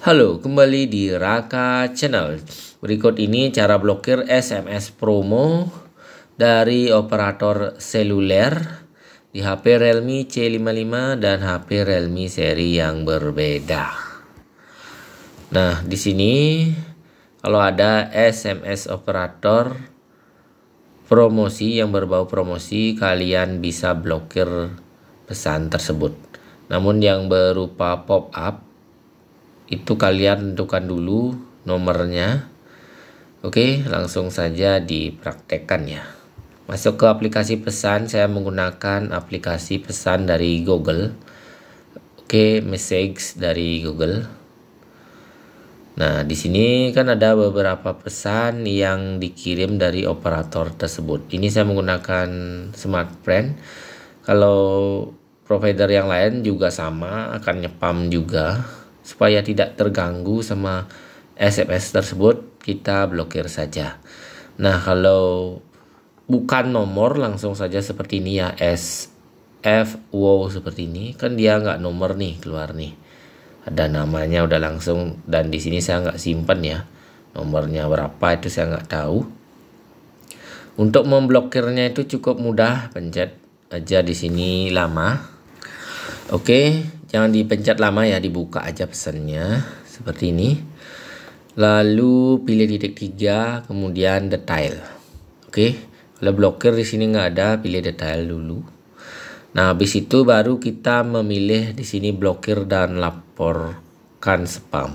Halo, kembali di Raka Channel. Berikut ini cara blokir SMS promo dari operator seluler di HP Realme C55 dan HP Realme seri yang berbeda. Nah, di sini kalau ada SMS operator promosi yang berbau promosi, kalian bisa blokir pesan tersebut. Namun yang berupa pop-up itu kalian tentukan dulu nomornya Oke langsung saja dipraktekkan ya masuk ke aplikasi pesan saya menggunakan aplikasi pesan dari Google Oke message dari Google Nah, di sini kan ada beberapa pesan yang dikirim dari operator tersebut. Ini saya menggunakan Smartfren. Kalau provider yang lain juga sama, akan nyepam juga supaya tidak terganggu sama SMS tersebut kita blokir saja nah kalau bukan nomor langsung saja seperti ini ya S F wow seperti ini kan dia nggak nomor nih keluar nih ada namanya udah langsung dan di sini saya nggak simpan ya nomornya berapa itu saya nggak tahu untuk memblokirnya itu cukup mudah pencet aja di sini lama oke okay jangan dipencet lama ya dibuka aja pesannya seperti ini lalu pilih titik tiga kemudian detail oke okay. kalau blokir di sini nggak ada pilih detail dulu nah habis itu baru kita memilih di sini blokir dan laporkan spam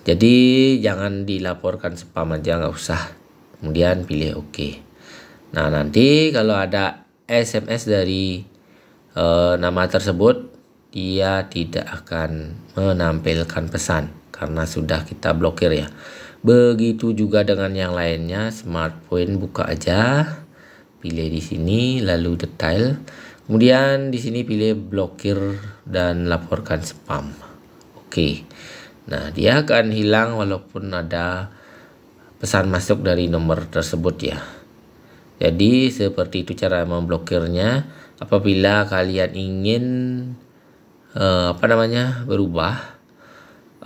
jadi jangan dilaporkan spam aja nggak usah kemudian pilih oke nah nanti kalau ada SMS dari eh, nama tersebut dia tidak akan menampilkan pesan karena sudah kita blokir ya. Begitu juga dengan yang lainnya, smartphone buka aja, pilih di sini lalu detail. Kemudian di sini pilih blokir dan laporkan spam. Oke. Nah, dia akan hilang walaupun ada pesan masuk dari nomor tersebut ya. Jadi seperti itu cara memblokirnya. Apabila kalian ingin uh, apa namanya berubah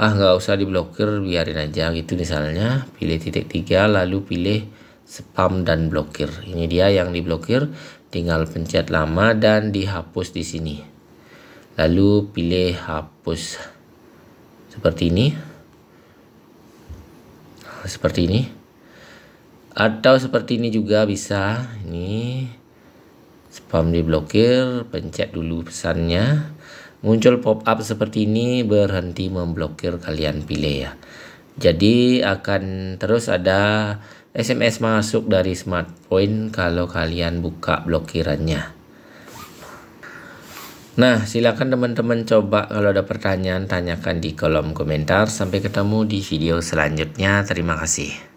ah nggak usah diblokir biarin aja gitu misalnya pilih titik tiga lalu pilih spam dan blokir ini dia yang diblokir tinggal pencet lama dan dihapus di sini lalu pilih hapus seperti ini seperti ini atau seperti ini juga bisa ini spam diblokir pencet dulu pesannya muncul pop up seperti ini berhenti memblokir kalian pilih ya jadi akan terus ada SMS masuk dari smartphone kalau kalian buka blokirannya Nah, silakan teman-teman coba kalau ada pertanyaan tanyakan di kolom komentar. Sampai ketemu di video selanjutnya. Terima kasih.